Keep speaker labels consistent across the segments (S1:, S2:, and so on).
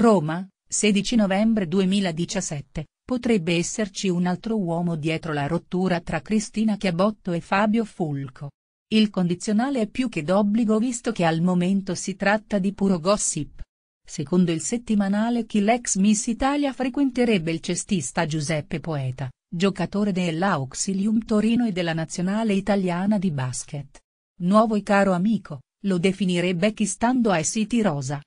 S1: Roma, 16 novembre 2017, potrebbe esserci un altro uomo dietro la rottura tra Cristina Chiabotto e Fabio Fulco. Il condizionale è più che d'obbligo visto che al momento si tratta di puro gossip. Secondo il settimanale chi l'ex Miss Italia frequenterebbe il cestista Giuseppe Poeta, giocatore dell'Auxilium Torino e della nazionale italiana di basket. Nuovo e caro amico, lo definirebbe chi stando ai siti rosa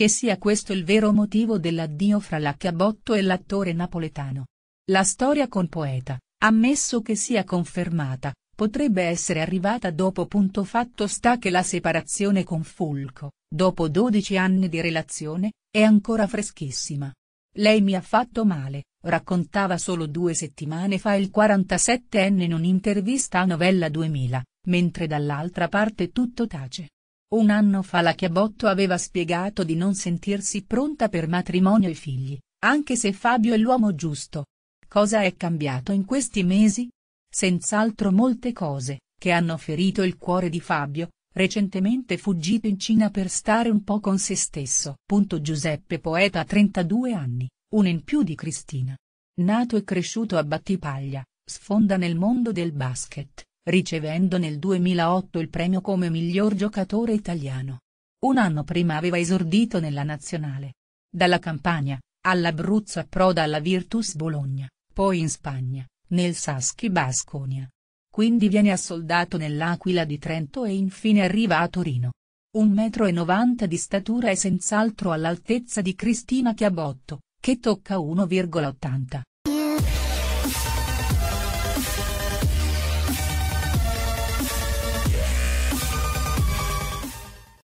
S1: che sia questo il vero motivo dell'addio fra la Cabotto e l'attore napoletano. La storia con Poeta, ammesso che sia confermata, potrebbe essere arrivata dopo. Punto fatto sta che la separazione con Fulco, dopo 12 anni di relazione, è ancora freschissima. Lei mi ha fatto male, raccontava solo due settimane fa il 47enne in un'intervista a Novella 2000, mentre dall'altra parte tutto tace. Un anno fa la Chiabotto aveva spiegato di non sentirsi pronta per matrimonio e figli, anche se Fabio è l'uomo giusto. Cosa è cambiato in questi mesi? Senz'altro molte cose, che hanno ferito il cuore di Fabio, recentemente fuggito in Cina per stare un po' con se stesso. Punto Giuseppe Poeta 32 anni, un in più di Cristina. Nato e cresciuto a Battipaglia, sfonda nel mondo del basket, ricevendo nel 2008 il premio come miglior giocatore italiano. Un anno prima aveva esordito nella nazionale. Dalla Campania, all'Abruzzo approda alla Virtus Bologna, poi in Spagna, nel Saschi Basconia. Quindi viene assoldato nell'Aquila di Trento e infine arriva a Torino. 1,90 m di statura è senz'altro all'altezza di Cristina Chiabotto, che tocca 1,80.